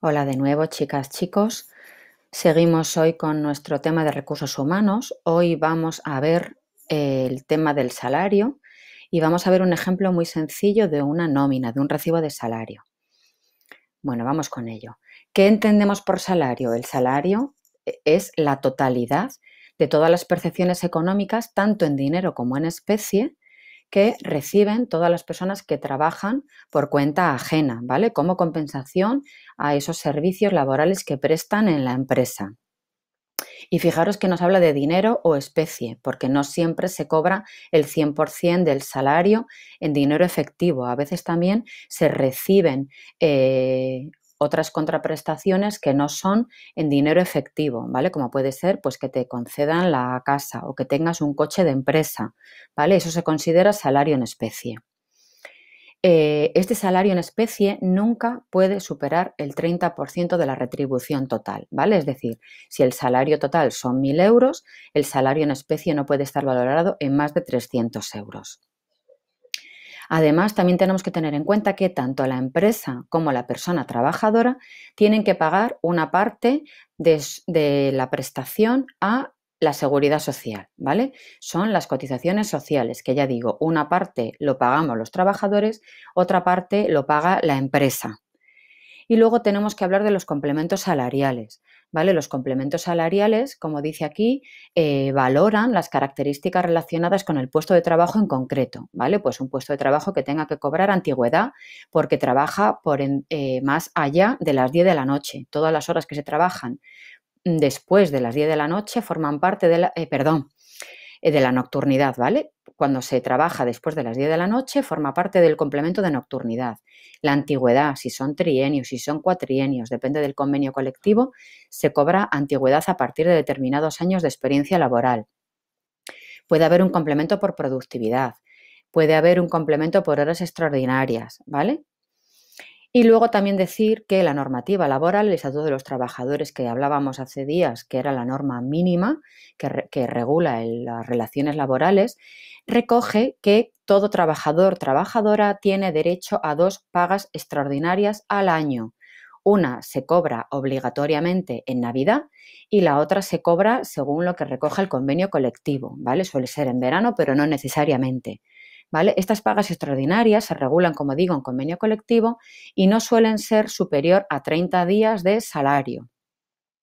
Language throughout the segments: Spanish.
Hola de nuevo, chicas, chicos. Seguimos hoy con nuestro tema de recursos humanos. Hoy vamos a ver eh, el tema del salario y vamos a ver un ejemplo muy sencillo de una nómina, de un recibo de salario. Bueno, vamos con ello. ¿Qué entendemos por salario? El salario eh, es la totalidad de todas las percepciones económicas, tanto en dinero como en especie, que reciben todas las personas que trabajan por cuenta ajena, ¿vale? Como compensación a esos servicios laborales que prestan en la empresa. Y fijaros que nos habla de dinero o especie, porque no siempre se cobra el 100% del salario en dinero efectivo. A veces también se reciben eh, otras contraprestaciones que no son en dinero efectivo, ¿vale? Como puede ser pues que te concedan la casa o que tengas un coche de empresa, ¿vale? Eso se considera salario en especie. Eh, este salario en especie nunca puede superar el 30% de la retribución total, ¿vale? Es decir, si el salario total son 1.000 euros, el salario en especie no puede estar valorado en más de 300 euros. Además, también tenemos que tener en cuenta que tanto la empresa como la persona trabajadora tienen que pagar una parte de, la prestación a la seguridad social, ¿vale? Son las cotizaciones sociales, que ya digo, una parte lo pagamos los trabajadores, otra parte lo paga la empresa. Y luego tenemos que hablar de los complementos salariales. ¿vale? Los complementos salariales, como dice aquí, eh, valoran las características relacionadas con el puesto de trabajo en concreto, ¿vale? Pues un puesto de trabajo que tenga que cobrar antigüedad porque trabaja por eh, más allá de las 10 de la noche. Todas las horas que se trabajan después de las 10 de la noche forman parte de la, eh, perdón, eh, de la nocturnidad, ¿vale? Cuando se trabaja después de las 10 de la noche, forma parte del complemento de nocturnidad. La antigüedad, si son trienios, si son cuatrienios, depende del convenio colectivo, se cobra antigüedad a partir de determinados años de experiencia laboral. Puede haber un complemento por productividad, puede haber un complemento por horas extraordinarias, ¿vale? Y luego también decir que la normativa laboral, el Estatuto de los Trabajadores que hablábamos hace días, que era la norma mínima que, regula las relaciones laborales, recoge que todo trabajador, trabajadora tiene derecho a dos pagas extraordinarias al año. Una se cobra obligatoriamente en Navidad y la otra se cobra según lo que recoge el convenio colectivo, ¿vale? Suele ser en verano, pero no necesariamente. ¿vale? Estas pagas extraordinarias se regulan, como digo, en convenio colectivo y no suelen ser superior a 30 días de salario,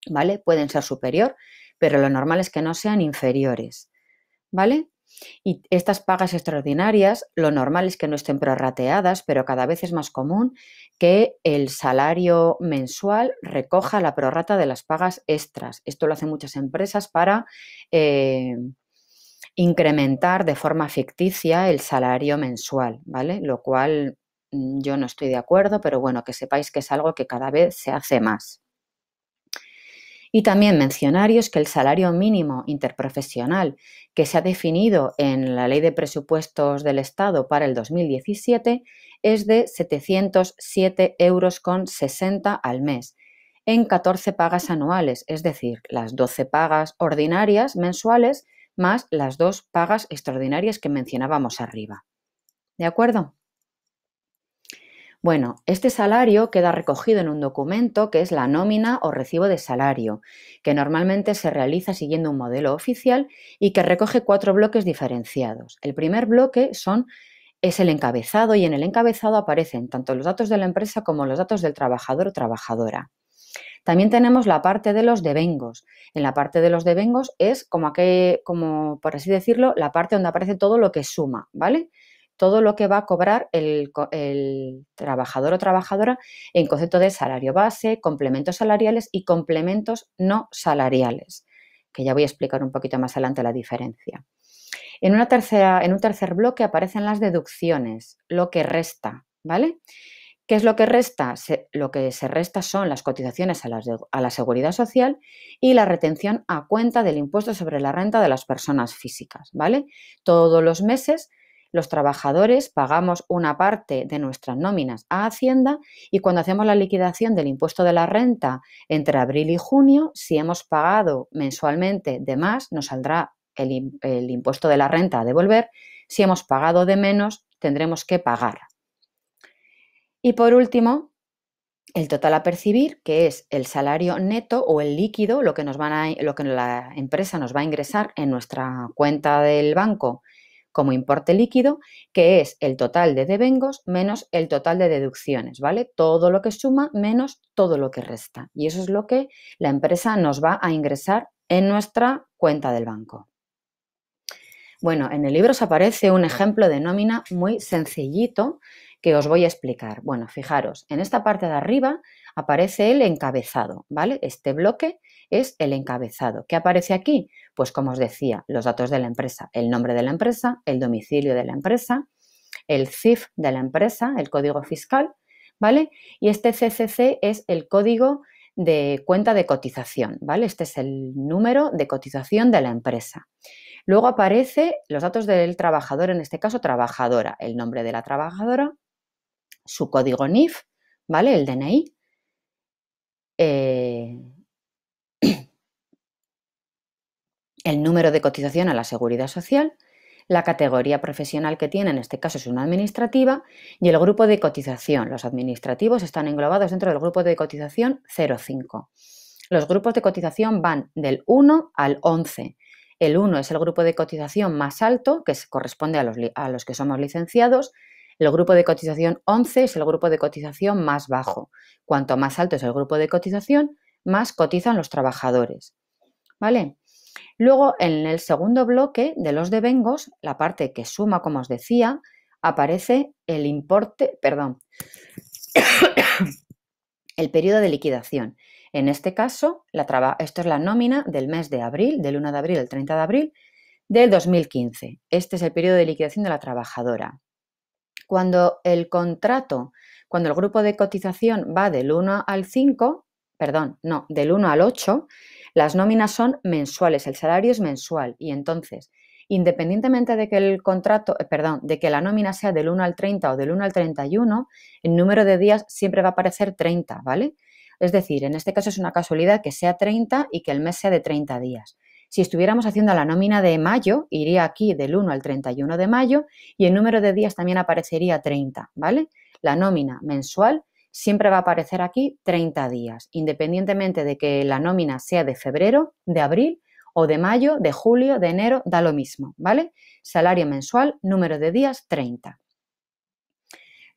¿vale? Pueden ser superior, pero lo normal es que no sean inferiores, ¿vale? Y estas pagas extraordinarias, lo normal es que no estén prorrateadas, pero cada vez es más común que el salario mensual recoja la prorrata de las pagas extras. Esto lo hacen muchas empresas para eh, incrementar de forma ficticia el salario mensual, ¿vale? Lo cual mm, yo no estoy de acuerdo, pero bueno, que sepáis que es algo que cada vez se hace más. Y también mencionarios que el salario mínimo interprofesional que se ha definido en la Ley de Presupuestos del Estado para el 2017 es de 707,60 euros al mes en 14 pagas anuales, es decir, las 12 pagas ordinarias mensuales más las dos pagas extraordinarias que mencionábamos arriba. ¿De acuerdo? Bueno, este salario queda recogido en un documento que es la nómina o recibo de salario, que normalmente se realiza siguiendo un modelo oficial y que recoge cuatro bloques diferenciados. El primer bloque son, es el encabezado y en el encabezado aparecen tanto los datos de la empresa como los datos del trabajador o trabajadora. También tenemos la parte de los devengos. En la parte de los devengos es como, por así decirlo, la parte donde aparece todo lo que suma, ¿vale? Todo lo que va a cobrar el, trabajador o trabajadora en concepto de salario base, complementos salariales y complementos no salariales, que ya voy a explicar un poquito más adelante la diferencia. En, una tercera, en un tercer bloque aparecen las deducciones, lo que resta, ¿vale? ¿Qué es lo que resta? lo que se resta son las cotizaciones a la, seguridad social y la retención a cuenta del impuesto sobre la renta de las personas físicas, ¿vale? Todos los meses los trabajadores pagamos una parte de nuestras nóminas a Hacienda y cuando hacemos la liquidación del impuesto de la renta entre abril y junio, si hemos pagado mensualmente de más, nos saldrá el, el impuesto de la renta a devolver, si hemos pagado de menos, tendremos que pagar, y por último, el total a percibir, que es el salario neto o el líquido, lo que, nos van lo que la empresa nos va a ingresar en nuestra cuenta del banco como importe líquido, que es el total de devengos menos el total de deducciones, ¿vale? Todo lo que suma menos todo lo que resta. Y eso es lo que la empresa nos va a ingresar en nuestra cuenta del banco. Bueno, en el libro os aparece un ejemplo de nómina muy sencillito que os voy a explicar. Bueno, fijaros, en esta parte de arriba aparece el encabezado, ¿vale? Este bloque es el encabezado. ¿Qué aparece aquí? Pues como os decía, los datos de la empresa, el nombre de la empresa, el domicilio de la empresa, el CIF de la empresa, el código fiscal, ¿vale? Y este CCC es el código de cuenta de cotización, ¿vale? Este es el número de cotización de la empresa. Luego aparece los datos del trabajador, en este caso trabajadora, el nombre de la trabajadora, su código NIF, ¿vale? El DNI. Eh, el número de cotización a la seguridad social, la categoría profesional que tiene, en este caso es una administrativa, y el grupo de cotización. Los administrativos están englobados dentro del grupo de cotización 05. Los grupos de cotización van del 1 al 11. El 1 es el grupo de cotización más alto, que corresponde a los, a los que somos licenciados, el grupo de cotización 11 es el grupo de cotización más bajo. Cuanto más alto es el grupo de cotización, más cotizan los trabajadores. ¿Vale? Luego, en el segundo bloque de los devengos, la parte que suma, como os decía, aparece el importe, perdón, el periodo de liquidación. En este caso, esto es la nómina del mes de abril, del 1 de abril al 30 de abril del 2015. Este es el periodo de liquidación de la trabajadora. Cuando el contrato, cuando el grupo de cotización va del 1 al 5, perdón, no, del 1 al 8, las nóminas son mensuales, el salario es mensual y entonces, independientemente de que el contrato, eh, perdón, de que la nómina sea del 1 al 30 o del 1 al 31, el número de días siempre va a aparecer 30, ¿vale? Es decir, en este caso es una casualidad que sea 30 y que el mes sea de 30 días. Si estuviéramos haciendo la nómina de mayo, iría aquí del 1 al 31 de mayo y el número de días también aparecería 30, ¿vale? La nómina mensual siempre va a aparecer aquí 30 días, independientemente de que la nómina sea de febrero, de abril o de mayo, de julio, de enero, da lo mismo, ¿vale? Salario mensual, número de días 30.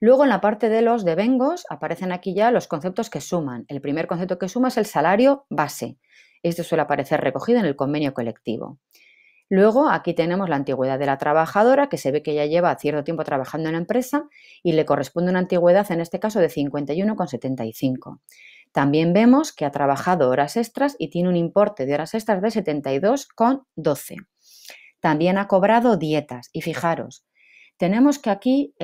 Luego en la parte de los devengos aparecen aquí ya los conceptos que suman. El primer concepto que suma es el salario base. Esto suele aparecer recogido en el convenio colectivo. Luego aquí tenemos la antigüedad de la trabajadora, que se ve que ya lleva cierto tiempo trabajando en la empresa y le corresponde una antigüedad en este caso de 51,75. También vemos que ha trabajado horas extras y tiene un importe de horas extras de 72,12. También ha cobrado dietas y fijaros, tenemos que aquí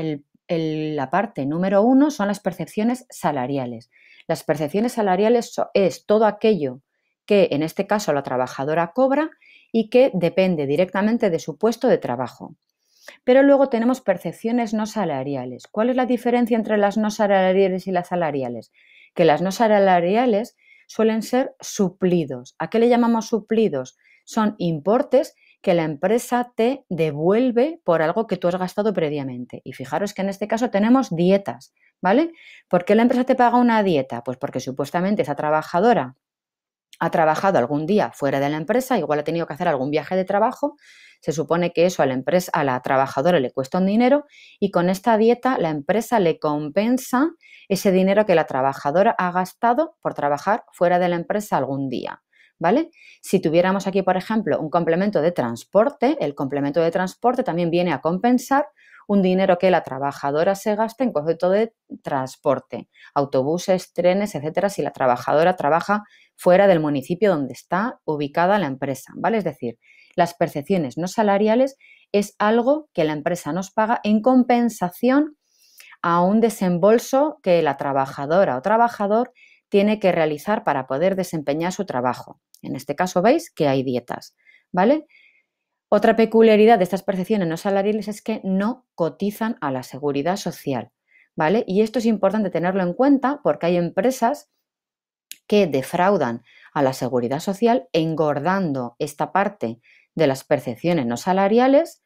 la parte número uno son las percepciones salariales. Las percepciones salariales es todo aquello que en este caso la trabajadora cobra y que depende directamente de su puesto de trabajo. Pero luego tenemos percepciones no salariales. ¿Cuál es la diferencia entre las no salariales y las salariales? Que las no salariales suelen ser suplidos. ¿A qué le llamamos suplidos? Son importes que la empresa te devuelve por algo que tú has gastado previamente. Y fijaros que en este caso tenemos dietas, ¿vale? ¿Por qué la empresa te paga una dieta? Pues porque supuestamente esa trabajadora ha trabajado algún día fuera de la empresa, igual ha tenido que hacer algún viaje de trabajo, se supone que eso a la empresa, a la trabajadora le cuesta un dinero y con esta dieta la empresa le compensa ese dinero que la trabajadora ha gastado por trabajar fuera de la empresa algún día. ¿Vale? Si tuviéramos aquí, por ejemplo, un complemento de transporte, el complemento de transporte también viene a compensar un dinero que la trabajadora se gasta en concepto de transporte, autobuses, trenes, etcétera, si la trabajadora trabaja fuera del municipio donde está ubicada la empresa, ¿vale? Es decir, las percepciones no salariales es algo que la empresa nos paga en compensación a un desembolso que la trabajadora o trabajador tiene que realizar para poder desempeñar su trabajo. En este caso veis que hay dietas, ¿vale? Otra peculiaridad de estas percepciones no salariales es que no cotizan a la seguridad social, ¿vale? Y esto es importante tenerlo en cuenta porque hay empresas que defraudan a la seguridad social, engordando esta parte de las percepciones no salariales.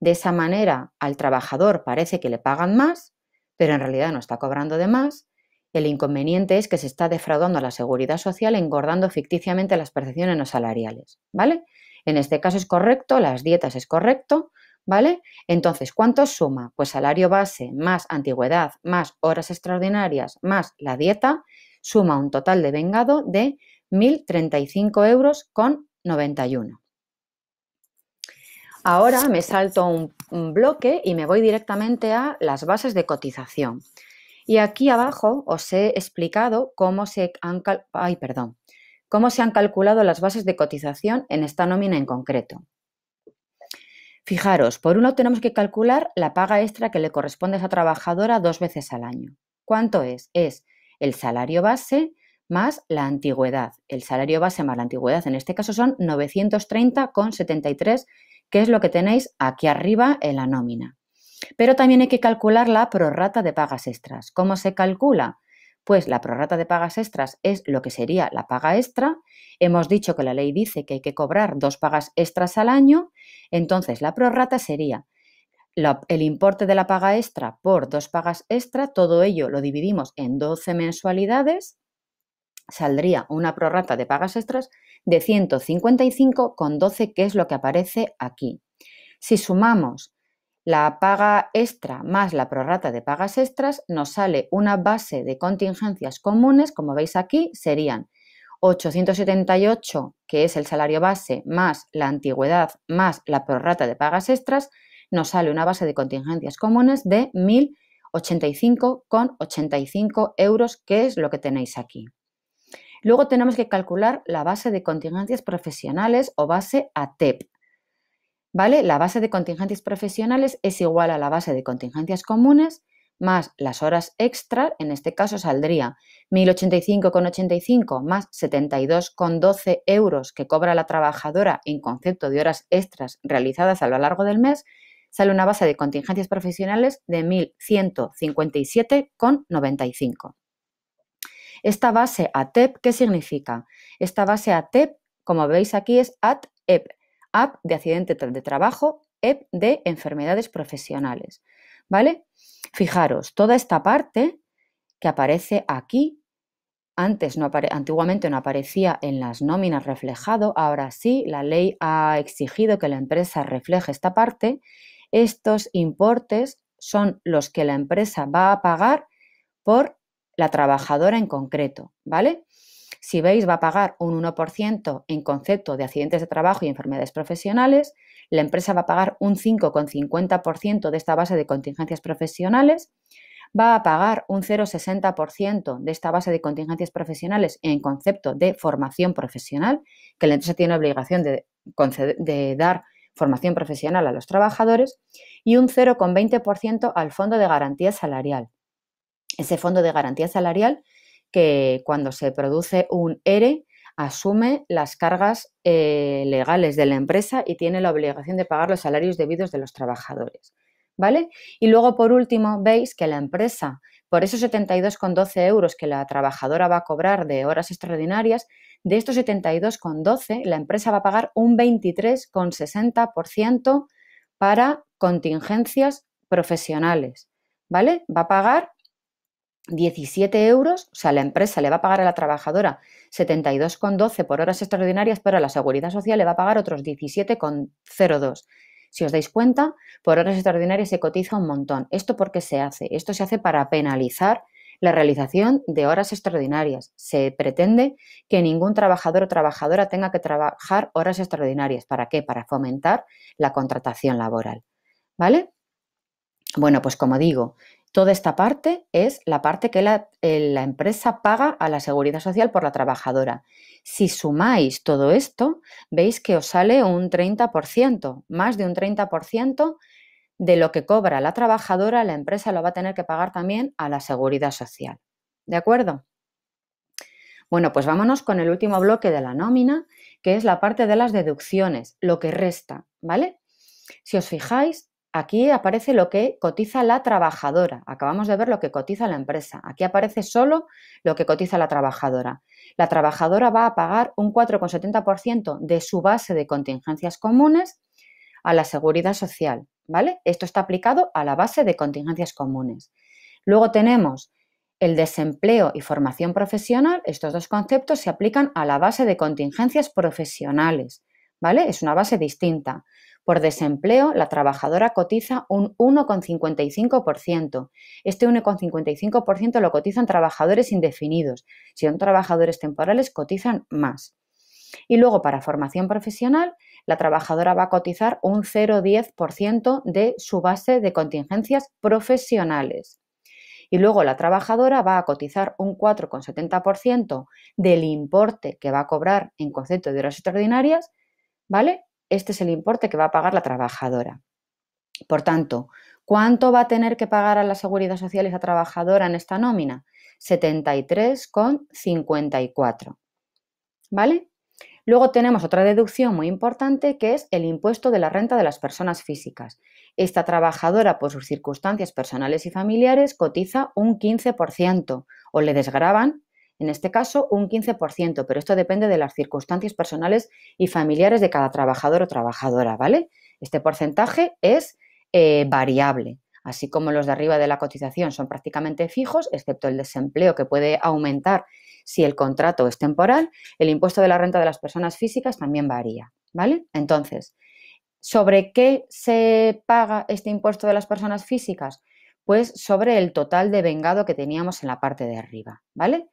De esa manera, al trabajador parece que le pagan más, pero en realidad no está cobrando de más. El inconveniente es que se está defraudando a la seguridad social engordando ficticiamente las percepciones no salariales, ¿vale? En este caso es correcto, las dietas es correcto, ¿vale? Entonces, ¿cuánto suma? Pues salario base más antigüedad más horas extraordinarias más la dieta suma un total de vengado de 1.035 euros con 91. Ahora me salto un, bloque y me voy directamente a las bases de cotización. Y aquí abajo os he explicado cómo se han, perdón. cómo se han calculado las bases de cotización en esta nómina en concreto. Fijaros, por uno tenemos que calcular la paga extra que le corresponde a esa trabajadora dos veces al año. ¿Cuánto es? Es el salario base más la antigüedad. El salario base más la antigüedad en este caso son 930,73, que es lo que tenéis aquí arriba en la nómina. Pero también hay que calcular la prorrata de pagas extras. ¿Cómo se calcula? Pues la prorrata de pagas extras es lo que sería la paga extra. Hemos dicho que la ley dice que hay que cobrar dos pagas extras al año. Entonces, la prorrata sería el importe de la paga extra por dos pagas extra, todo ello lo dividimos en 12 mensualidades, saldría una prorrata de pagas extras de 155,12, que es lo que aparece aquí. Si sumamos la paga extra más la prorrata de pagas extras, nos sale una base de contingencias comunes, como veis aquí, serían 878, que es el salario base, más la antigüedad, más la prorrata de pagas extras, nos sale una base de contingencias comunes de 1.085,85 euros, que es lo que tenéis aquí. Luego tenemos que calcular la base de contingencias profesionales o base ATEP. ¿Vale? La base de contingencias profesionales es igual a la base de contingencias comunes más las horas extra, en este caso saldría 1085,85 más 72,12 euros que cobra la trabajadora en concepto de horas extras realizadas a lo largo del mes, sale una base de contingencias profesionales de 1.157,95. Esta base ATEP, ¿qué significa? Esta base ATEP, como veis aquí, es at e App AP de accidente de trabajo, EP de enfermedades profesionales. ¿Vale? Fijaros, toda esta parte que aparece aquí, antes no antiguamente no aparecía en las nóminas reflejado, ahora sí, la ley ha exigido que la empresa refleje esta parte estos importes son los que la empresa va a pagar por la trabajadora en concreto, ¿vale? Si veis, va a pagar un 1% en concepto de accidentes de trabajo y enfermedades profesionales, la empresa va a pagar un 5,50% de esta base de contingencias profesionales, va a pagar un 0,60% de esta base de contingencias profesionales en concepto de formación profesional, que la empresa tiene obligación de, de dar formación profesional a los trabajadores y un 0,20% al Fondo de Garantía Salarial. Ese Fondo de Garantía Salarial que cuando se produce un ERE asume las cargas eh, legales de la empresa y tiene la obligación de pagar los salarios debidos de los trabajadores. ¿Vale? Y luego, por último, veis que la empresa por esos 72,12 euros que la trabajadora va a cobrar de horas extraordinarias, de estos 72,12 la empresa va a pagar un 23,60% para contingencias profesionales. ¿Vale? Va a pagar 17 euros, o sea, la empresa le va a pagar a la trabajadora 72,12 por horas extraordinarias, pero a la seguridad social le va a pagar otros 17,02. Si os dais cuenta, por horas extraordinarias se cotiza un montón. ¿Esto por qué se hace? Esto se hace para penalizar la realización de horas extraordinarias. Se pretende que ningún trabajador o trabajadora tenga que trabajar horas extraordinarias. ¿Para qué? Para fomentar la contratación laboral. ¿Vale? Bueno, pues como digo, Toda esta parte es la parte que eh, la, empresa paga a la seguridad social por la trabajadora. Si sumáis todo esto, veis que os sale un 30%, más de un 30% de lo que cobra la trabajadora, la empresa lo va a tener que pagar también a la seguridad social. ¿De acuerdo? Bueno, pues vámonos con el último bloque de la nómina, que es la parte de las deducciones, lo que resta, ¿vale? Si os fijáis, Aquí aparece lo que cotiza la trabajadora. Acabamos de ver lo que cotiza la empresa. Aquí aparece solo lo que cotiza la trabajadora. La trabajadora va a pagar un 4,70% de su base de contingencias comunes a la seguridad social. ¿Vale? Esto está aplicado a la base de contingencias comunes. Luego tenemos el desempleo y formación profesional, estos dos conceptos se aplican a la base de contingencias profesionales. ¿vale? Es una base distinta. Por desempleo, la trabajadora cotiza un 1,55%. Este 1,55% lo cotizan trabajadores indefinidos. Si son trabajadores temporales, cotizan más. Y luego, para formación profesional, la trabajadora va a cotizar un 0,10% de su base de contingencias profesionales. Y luego la trabajadora va a cotizar un 4,70% del importe que va a cobrar en concepto de horas extraordinarias ¿vale? Este es el importe que va a pagar la trabajadora. Por tanto, ¿cuánto va a tener que pagar a la seguridad social esa trabajadora en esta nómina? 73,54. ¿Vale? Luego tenemos otra deducción muy importante que es el impuesto de la renta de las personas físicas. Esta trabajadora, por sus circunstancias personales y familiares, cotiza un 15% o le desgraban en este caso un 15%, pero esto depende de las circunstancias personales y familiares de cada trabajador o trabajadora, ¿vale? Este porcentaje es eh, variable, así como los de arriba de la cotización son prácticamente fijos, excepto el desempleo que puede aumentar si el contrato es temporal, el impuesto de la renta de las personas físicas también varía, ¿vale? Entonces, ¿sobre qué se paga este impuesto de las personas físicas? Pues sobre el total de vengado que teníamos en la parte de arriba, ¿vale?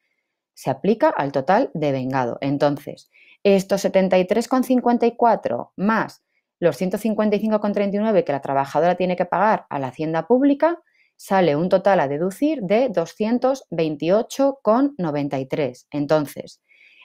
se aplica al total de vengado. Entonces, estos 73,54 más los 155,39 que la trabajadora tiene que pagar a la hacienda pública, sale un total a deducir de 228,93. Entonces,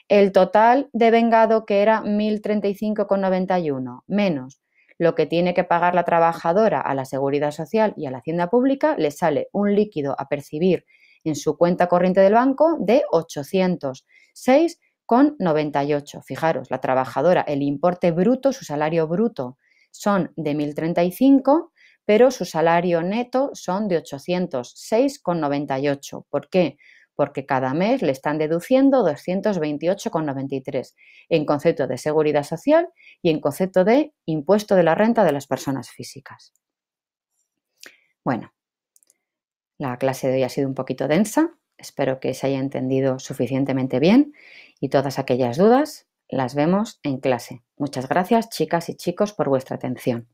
el total de vengado que era 1.035,91 menos lo que tiene que pagar la trabajadora a la seguridad social y a la hacienda pública, le sale un líquido a percibir en su cuenta corriente del banco de 806,98. Fijaros, la trabajadora, el importe bruto, su salario bruto son de 1.035, pero su salario neto son de 806,98. ¿Por qué? Porque cada mes le están deduciendo 228,93 en concepto de seguridad social y en concepto de impuesto de la renta de las personas físicas. Bueno, la clase de hoy ha sido un poquito densa, espero que se haya entendido suficientemente bien y todas aquellas dudas las vemos en clase. Muchas gracias chicas y chicos por vuestra atención.